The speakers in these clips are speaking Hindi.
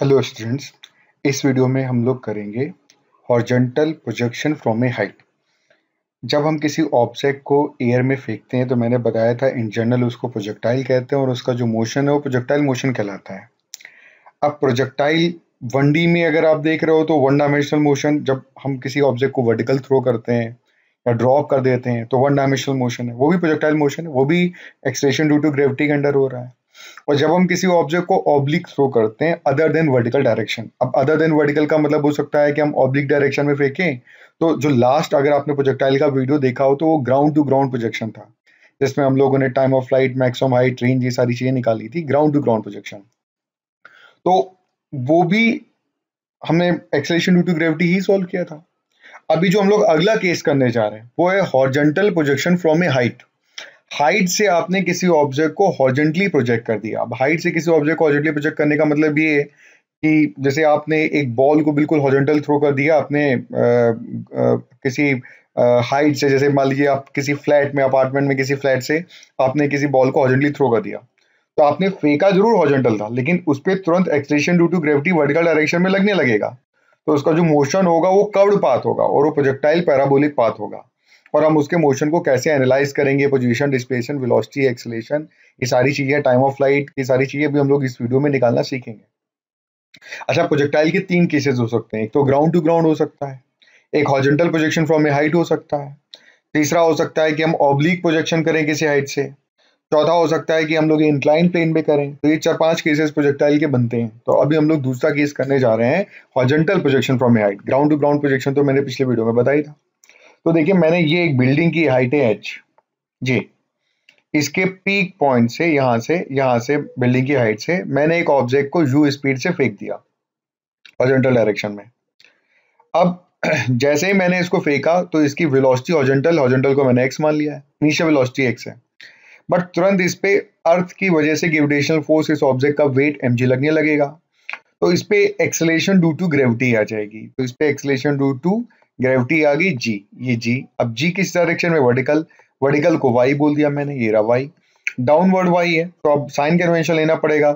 हेलो स्टूडेंट्स इस वीडियो में हम लोग करेंगे horizontal projection from a height जब हम किसी ऑब्जेक्ट को एयर में फेंकते हैं तो मैंने बताया था इन जनरल उसको प्रोजेक्टाइल कहते हैं और उसका जो मोशन है वो प्रोजेक्टाइल मोशन कहलाता है अब प्रोजेक्टाइल वन डी में अगर आप देख रहे हो तो वन डायमेंशनल मोशन जब हम किसी ऑब्जेक्ट को वर्टिकल थ्रो करते हैं या ड्रॉप कर देते हैं तो वन डायमेंशनल मोशन है वो भी प्रोजेक्टाइल मोशन है वो भी एक्सेशन ड्यू टू ग्रेविटी के अंडर हो रहा है और जब हम किसी ऑब्जेक्ट को ऑब्लिक थ्रो करते हैं अदर देन वर्टिकल डायरेक्शन अब अदर देन वर्टिकल का मतलब हो सकता है कि हम ऑब्लिक डायरेक्शन में फेंकें तो जो लास्ट अगर आपने प्रोजेक्टाइल का वीडियो देखा हो तो वो ग्राउंड टू ग्राउंड प्रोजेक्शन था जिसमें हम लोगों ने time of flight maximum height range ये सारी चीज़ें निकाली थी ग्राउंड टू ग्राउंड प्रोजेक्शन तो वो भी हमने एक्सलेशन ड्यू टू ग्रेविटी ही सॉल्व किया था अभी जो हम लोग अगला केस करने जा रहे हैं वो है horizontal projection from a height height से आपने किसी ऑब्जेक्ट को हॉर्जेंटली प्रोजेक्ट कर दिया अब हाइट से किसी ऑब्जेक्ट को हॉर्जेंटली प्रोजेक्ट करने का मतलब ये है कि जैसे आपने एक बॉल को बिल्कुल हॉर्जेंटल थ्रो कर दिया आपने किसी हाइट से जैसे मान लीजिए आप किसी फ्लैट में अपार्टमेंट में किसी फ्लैट से आपने किसी बॉल को हॉर्जेंटली थ्रो कर दिया तो आपने फेंका जरूर हॉर्जेंटल था लेकिन उस पर तुरंत acceleration due to gravity vertical direction में लगने लगेगा तो उसका जो मोशन होगा वो कर्व्ड पाथ होगा और वो प्रोजेक्टाइल पैराबोलिक पाथ होगा और हम उसके मोशन को कैसे एनालाइज करेंगे पोजीशन डिस्प्लेसन विलोसिटी एक्सलेशन ये सारी चीज़ें टाइम ऑफ फ्लाइट ये सारी चीज़ें भी हम लोग इस वीडियो में निकालना सीखेंगे अच्छा प्रोजेक्टाइल के तीन केसेस हो सकते हैं एक तो ग्राउंड टू ग्राउंड हो सकता है एक horizontal projection from a height हो सकता है तीसरा हो सकता है कि हम ऑब्लिक प्रोजेक्शन करें किसी हाइट से चौथा हो सकता है कि हम लोग इंक्लाइन प्लेन पे करें तो ये चार पांच केसेस प्रोजेक्टाइल के बनते हैं तो अभी हम लोग दूसरा केस करने जा रहे हैं horizontal projection from a height ground to ground projection तो मैंने पिछले वीडियो में बताया था तो देखिए मैंने ये एक बिल्डिंग की हाइट है एच जी इसके पीक पॉइंट से यहाँ से यहां से बिल्डिंग की हाइट से मैंने एक ऑब्जेक्ट को यू स्पीड से फेंक दिया हॉजेंटल डायरेक्शन में अब जैसे ही मैंने इसको फेंका तो इसकी वेलोसिटी हॉजेंटल हॉजेंटल को मैंने एक्स मान लिया है नीचे वेलोसिटी एक्स है बट तुरंत इस पे अर्थ की वजह से ग्रेविटेशनल फोर्स इस ऑब्जेक्ट का वेट एम लगने लगेगा तो इस पे एक्सलेशन ड्यू टू ग्रेविटी आ जाएगी तो इस पे एक्सलेशन ड्यू टू ग्रेविटी आ गई जी ये जी अब जी किस डायरेक्शन में वर्टिकल वर्टिकल को वाई बोल दिया मैंने ये रहा वाई डाउनवर्ड वाई है तो अब साइन कन्वेंशन लेना पड़ेगा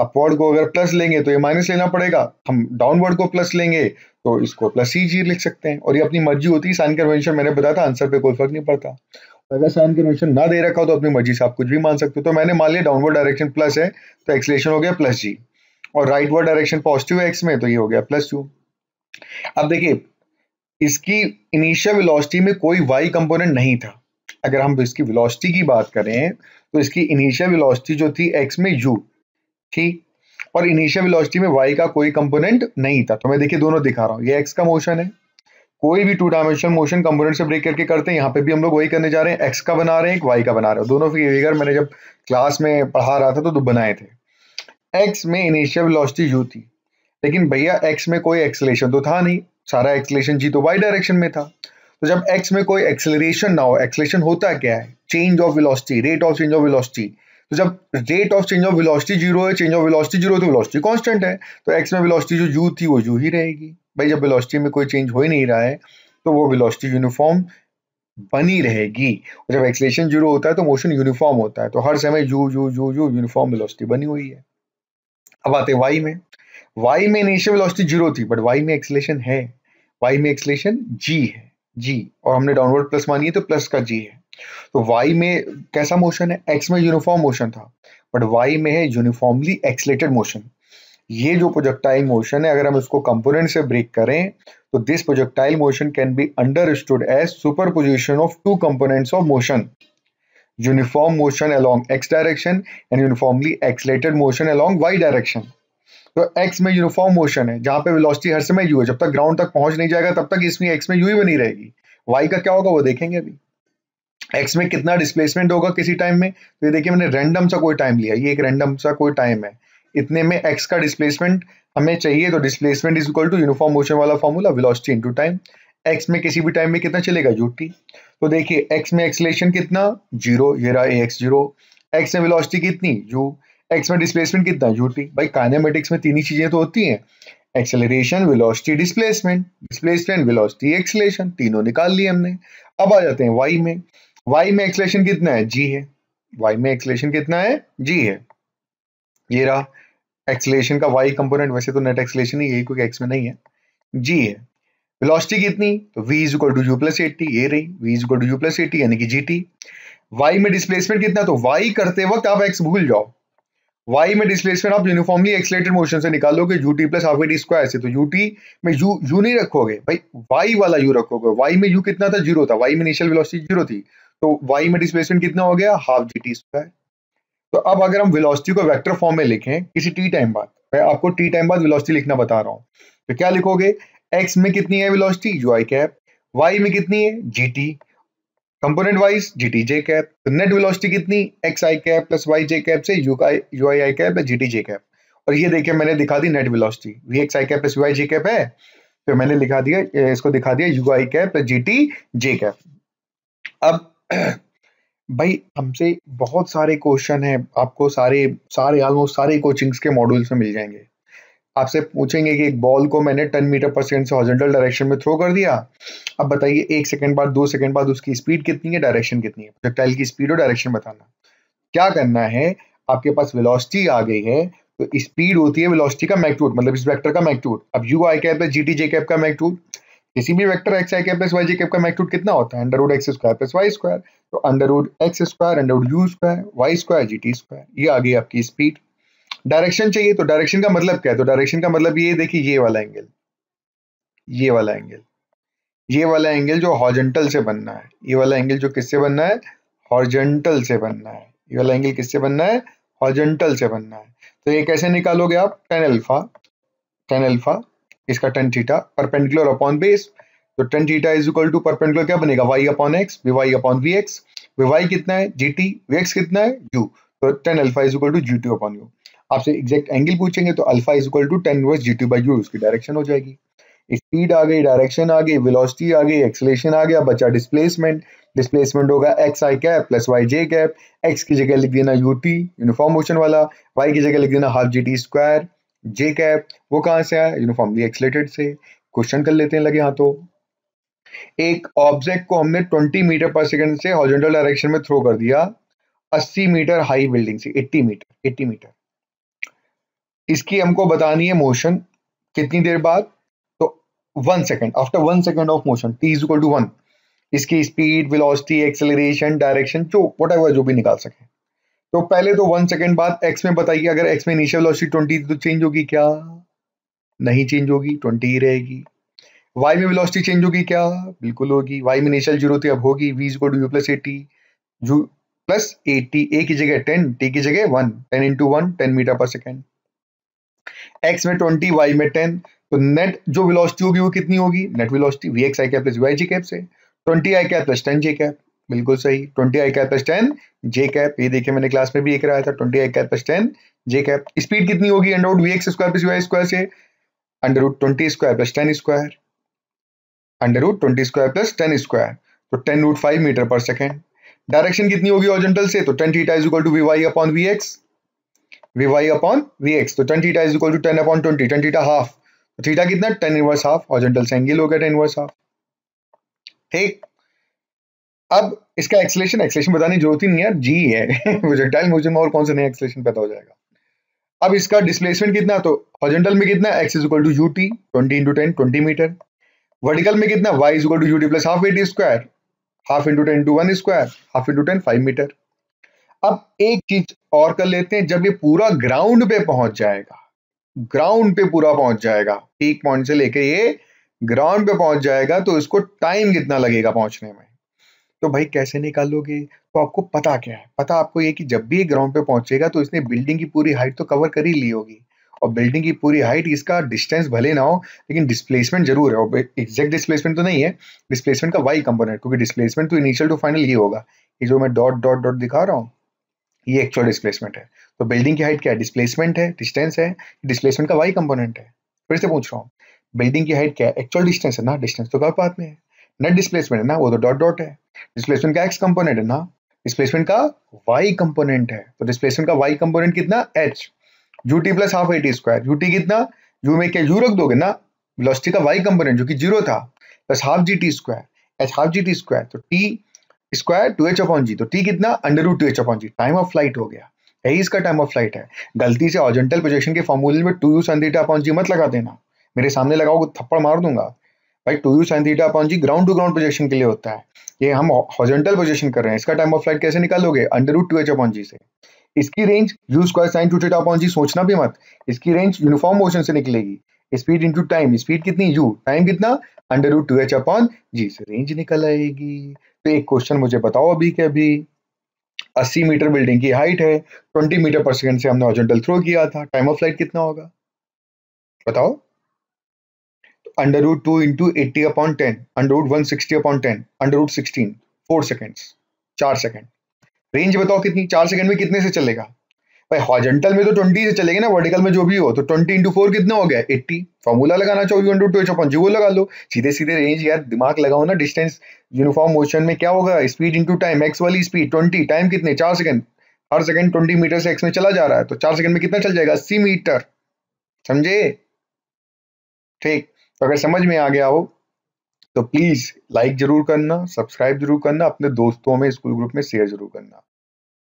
अपवर्ड को अगर प्लस लेंगे तो ये माइनस लेना पड़ेगा हम डाउनवर्ड को प्लस लेंगे तो इसको प्लस ही जी लिख सकते हैं और ये अपनी मर्जी होती है साइन कन्वेंशन मैंने बताया था आंसर पे कोई फर्क नहीं पड़ता तो अगर साइन कन्वेंशन ना दे रखा हो तो अपनी मर्जी से आप कुछ भी मान सकते हो तो मैंने मान लिया डाउनवर्ड डायरेक्शन प्लस है तो एक्सलेशन हो गया प्लस जी और राइट वर्ड डायरेक्शन पॉजिटिव है एक्स में तो ये हो गया प्लस टू अब देखिए इसकी इनिशियल वेलोसिटी में कोई वाई कंपोनेंट नहीं था अगर हम इसकी वेलोसिटी की बात करें तो इसकी इनिशियल वेलोसिटी जो थी एक्स में यू ठीक और इनिशियल वेलोसिटी में वाई का कोई कंपोनेंट नहीं था तो मैं देखिए दोनों दिखा रहा हूँ ये एक्स का मोशन है कोई भी टू डायमेंशनल मोशन कंपोनेंट से ब्रेक करके करते हैं यहाँ पे भी हम लोग वही करने जा रहे हैं एक्स का बना रहे हैं एक वाई का बना रहे हैं दोनों फिगर मैंने जब क्लास में पढ़ा रहा था तो, दो बनाए थे एक्स में इनिशियल वेलोसिटी यू थी लेकिन भैया एक्स में कोई एक्सलेशन तो था नहीं सारा एक्सलेशन जी तो वाई डायरेक्शन में था तो जब एक्स में कोई एक्सलेशन ना हो एक्सलेशन होता क्या है change of velocity rate of change of velocity तो जब rate of change of velocity zero है चेंज ऑफ विलोसिटी जीरो तो विलोसिटी कांस्टेंट है तो एक्स तो में विलोसिटी जो यू थी वो यू ही रहेगी भाई जब विलोसिटी में कोई चेंज हो ही नहीं रहा है तो वो विलोसिटी यूनिफॉर्म बनी रहेगी और जब एक्सलेशन जीरो होता है तो मोशन यूनिफॉर्म होता है तो हर समय u u u u uniform velocity बनी हुई है अब आते वाई में वाई में इनिशियल वेलोसिटी जीरो थी बट वाई में एक्सलेशन है वाई में एक्सलेशन जी है जी और हमने डाउनवर्ड प्लस मानी है तो प्लस का जी है तो वाई में कैसा मोशन है एक्स में यूनिफॉर्म मोशन था बट वाई में है यूनिफॉर्मली एक्सलेटेड मोशन ये जो प्रोजेक्टाइल मोशन है अगर हम इसको कंपोनेंट से ब्रेक करें तो this projectile motion can be understood as superposition of two components of motion uniform motion along x direction and uniformly accelerated motion along y direction तो एक्स में यूनिफॉर्म मोशन है जहां पे वेलोसिटी हर समय यू है जब तक ग्राउंड तक पहुंच नहीं जाएगा तब तक इसमें एक्स में यू ही बनी रहेगी वाई का क्या होगा वो देखेंगे अभी एक्स में कितना डिस्प्लेसमेंट होगा किसी टाइम में तो ये देखिए मैंने रैंडम सा कोई टाइम लिया ये एक रैंडम सा कोई टाइम है इतने में एक्स का डिस्प्लेसमेंट हमें चाहिए तो displacement is equal to uniform motion वाला formula velocity into time x में किसी भी टाइम में कितना चलेगा यू टी तो देखिए एक्स में एक्सलेशन कितना जीरो ये रहा ए एक्स जीरो एक्स में वेलोसिटी कितनी यू एक्स में डिस्प्लेसमेंट कितना झूठ भी भाई काइनेमेटिक्स में तीन ही चीजें तो होती हैं acceleration velocity displacement displacement velocity acceleration तीनों निकाल लिए हमने अब आ जाते हैं वाई में वाई में एक्सेलेशन कितना है जी है वाई में एक्सेलेशन कितना है जी है ये रहा एक्सेलेशन का वाई कंपोनेंट वैसे तो नेट एक्सेलेशन ही यही क्योंकि एक्स में नहीं है जी है वेलोसिटी कितनी तो v is equal to u plus at ये रही v is equal to u plus at यानी कि जी टी वाई में डिस्प्लेसमेंट कितना तो वाई करते वक्त आप एक्स भूल जाओ वाई में डिस्प्लेसमेंट आप यूनिफॉर्मली एक्सलेटेड मोशन से निकाल निकालोगे u t plus half d square से तो यू टी में यू यू नहीं रखोगे भाई वाई वाला यू रखोगे वाई में यू कितना था जीरो था वाई में इनिशियल वेलोसिटी जीरो थी तो वाई में डिस्प्लेसमेंट कितना हो गया हाफ जी टी स्क्वायर तो अब अगर हम वेलोसिटी को वेक्टर फॉर्म में लिखें किसी टी टाइम बाद मैं आपको टी टाइम बाद वेलोसिटी लिखना बता रहा हूँ तो क्या लिखोगे एक्स में कितनी है velocity u i cap y में कितनी है g t component wise g t j cap net velocity कितनी x i cap plus y j cap से u i u i i cap plus g t j cap और ये देखिए मैंने दिखा दी net velocity v x i cap plus u i j cap है तो मैंने लिखा दिया इसको दिखा दिया u i cap plus g t j cap अब भाई हमसे बहुत सारे क्वेश्चन है आपको सारे सारे ऑलमोस्ट सारे कोचिंग्स के मॉड्यूल्स में मिल जाएंगे आपसे पूछेंगे कि एक बॉल को मैंने टेन मीटर पर सेकेंड से हॉर्जेंटल डायरेक्शन में थ्रो कर दिया अब बताइए एक सेकेंड बाद दो सेकेंड बाद उसकी स्पीड कितनी है डायरेक्शन कितनी है प्रोजेक्टाइल की स्पीड और डायरेक्शन बताना क्या करना है आपके पास वेलोसिटी आ गई है तो स्पीड होती है वेलोसिटी का मैग्नीट्यूड मतलब इस वेक्टर का मैग्नीट्यूड अब u i cap g t j cap का मैग्नीट्यूड किसी भी vector x i cap plus y j cap का मैग्नीट्यूड कितना होता है under root x square plus y square तो under root x square under root u square y square g t square ये आ गई आपकी स्पीड डायरेक्शन चाहिए तो डायरेक्शन का मतलब क्या है तो डायरेक्शन का मतलब ये देखिए ये वाला एंगल ये वाला एंगल ये वाला एंगल जो हॉर्जेंटल से बनना है ये वाला एंगल जो किससे बनना है हॉर्जेंटल से बनना है ये वाला एंगल किससे बनना है हॉर्जेंटल से बनना है तो ये कैसे निकालोगे आप टेन अल्फा टेन अल्फा इसका tan theta perpendicular upon base तो tan theta is equal to perpendicular क्या बनेगा y upon x v upon v x कितना है जी टी कितना है यू तो tan alpha is equal to g t upon u आपसे एग्जैक्ट एंगल पूछेंगे तो alpha is equal to tan inverse g two by u उसकी डायरेक्शन हो जाएगी स्पीड आ गई डायरेक्शन आ गई वेलोसिटी आ गई एक्सलेशन आ गया बचा डिस्प्लेसमेंट डिस्प्लेसमेंट होगा x i cap plus y j cap x की जगह लिख देना यू टी यूनिफॉर्म मोशन वाला वाई की जगह लिख देना half g t square j cap वो कहाँ से आया यूनिफॉर्मली एक्सलेटेड से क्वेश्चन कर लेते हैं लगे हाँ तो। एक ऑब्जेक्ट को हमने 20 मीटर पर सेकंड से हॉरिजॉन्टल डायरेक्शन में थ्रो कर दिया 80 मीटर हाई बिल्डिंग से 80 मीटर 80 मीटर इसकी हमको बतानी है मोशन कितनी देर बाद तो one second after one second of motion t is equal to one इसकी स्पीड वेलोसिटी एक्सेलरेशन डायरेक्शन जो वट एवर जो भी निकाल सके तो पहले तो वन सेकेंड बाद एक्स में बताइए अगर एक्स में इनिशियल वेलोसिटी ट्वेंटी तो चेंज होगी क्या नहीं चेंज होगी ट्वेंटी ही रहेगी वाई में वेलोसिटी चेंज होगी क्या बिल्कुल होगी वाई में इनिशियल जीरो थी अब होगी वी इजको u plus a t u plus a t a की जगह टेन टी की जगह one ten into one ten metre पर सेकेंड x में ट्वेंटी y में टेन तो नेट जो वेलोसिटी होगी वो कितनी होगी net velocity v x i cap plus y g cap से twenty i cap plus ten j cap बिल्कुल सही twenty i cap plus ten j cap ये देखिए मैंने क्लास में भी एक कराया था twenty i cap plus ten j cap speed कितनी होगी under root v x square plus y square से under root twenty square plus ten square under root twenty square plus ten square तो टेन रूट फाइव मीटर पर सेकेंड डायरेक्शन कितनी होगी ऑर्जेंटल से तो tan theta is equal to v y upon v x v upon v x तो tan theta is equal to ten upon twenty tan theta half theta कितना टेन इनवर्स हाफ हॉर्जेंटल से एंगल हो गया टेन इनवर्स हाफ ठीक अब इसका एक्सलेशन एक्सलेशन बताने जरूरत ही नहीं यार जी है प्रोजेक्टाइल मोशन में और कौन सा नया एक्सलेशन पता हो जाएगा अब इसका डिस्प्लेसमेंट कितना तो हॉर्जेंटल में कितना x is equal to u t twenty into ten twenty metre vertical में कितना y is equal to u t plus half a t square half into ten two one square half into ten five metre अब एक चीज और कर लेते हैं जब ये पूरा ग्राउंड पे पहुंच जाएगा ग्राउंड पे पूरा पहुंच जाएगा पीक पॉइंट से लेके ये ग्राउंड पे पहुंच जाएगा तो इसको टाइम कितना लगेगा पहुंचने में तो भाई कैसे निकालोगे तो आपको पता क्या है पता आपको ये कि जब भी ग्राउंड पे पहुंचेगा तो इसने बिल्डिंग की पूरी हाइट तो कवर कर ही ली होगी और बिल्डिंग की पूरी हाइट इसका डिस्टेंस भले ना हो लेकिन डिस्प्लेसमेंट जरूर है एग्जैक्ट डिस्प्लेसमेंट तो नहीं है डिस्प्लेसमेंट का वाई कंपोनेंट क्योंकि डिस्प्लेसमेंट तो इनिशियल टू फाइनल ये होगा ये जो मैं डॉट डॉट डॉट दिखा रहा हूँ ये एक्चुअल डिस्प्लेसमेंट है तो बिल्डिंग की हाइट क्या है डिस्प्लेसमेंट है डिस्टेंस है डिस्प्लेसमेंट का वाई कंपोनेंट है फिर से पूछ रहा हूँ बिल्डिंग की हाइट क्या है एक्चुअल डिस्टेंस है ना डिस्टेंस तो कब बात में है नेट डिस्प्लेसमेंट है ना वो तो डॉट डॉट है डिस्प्लेसमेंट का एक्स कंपोनेंट है ना डिस्प्लेसमेंट का वाई कंपोनेंट है तो डिस्प्लेसमेंट का वाई कंपोनेंट कितना h u t plus half a t square u t कितना यू में क्या यू रख दोगे ना वेलोसिटी का वाई कंपोनेंट जो कि जीरो था plus half g t square h half g t square तो t square two h upon g तो टी कितना under root two h upon g time of flight हो गया यही इसका टाइम ऑफ फ्लाइट है गलती से ऑर्जेंटल प्रोजेक्शन के फॉर्मूले में two u sine theta upon g मत लगा देना मेरे सामने लगाओ थप्पड़ मार दूंगा भाई two u sine theta upon g ground to ground projection के लिए होता है ये हम हॉर्जेंटल प्रोजेक्शन कर रहे हैं इसका टाइम ऑफ फ्लाइट कैसे निकालोगे under root two h upon g से इसकी range u square sine two theta upon g सोचना भी मत इसकी रेंज यूनिफॉर्म मोशन से निकलेगी स्पीड इनटू टाइम स्पीड कितनी यू टाइम कितना under root two h upon g से रेंज निकल आएगी तो एक क्वेश्चन मुझे बताओ अभी कि अभी 80 मीटर बिल्डिंग की हाइट है 20 मीटर पर सेकंड से हमने ऑर्जेंटल थ्रो किया था टाइम ऑफ फ्लाइट कितना होगा बताओ under root two into eighty upon ten under root one sixty upon ten under root sixteen four second चार सेकेंड रेंज बताओ कितनी चार सेकेंड में कितने से चलेगा भाई हॉजेंटल में तो ट्वेंटी से चलेंगे ना वर्टिकल में जो भी हो तो ट्वेंटी इंटू फोर कितना हो गया एट्टी फॉर्मूला लगाना चौबीस इंटू चौपन जी वो लगा लो सीधे सीधे रेंज यार दिमाग लगाओ ना डिस्टेंस यूनिफॉर्म मोशन में क्या होगा स्पीड इंटू टाइम एक्स वाली स्पीड ट्वेंटी टाइम कितने चार सेकंड हर सेकंड ट्वेंटी मीटर से एक्स में चला जा रहा है तो चार सेकंड में कितना चल जाएगा अस्सी मीटर समझे ठीक तो अगर समझ में आ गया हो तो प्लीज लाइक जरूर करना सब्सक्राइब जरूर करना अपने दोस्तों में स्कूल ग्रुप में शेयर जरूर करना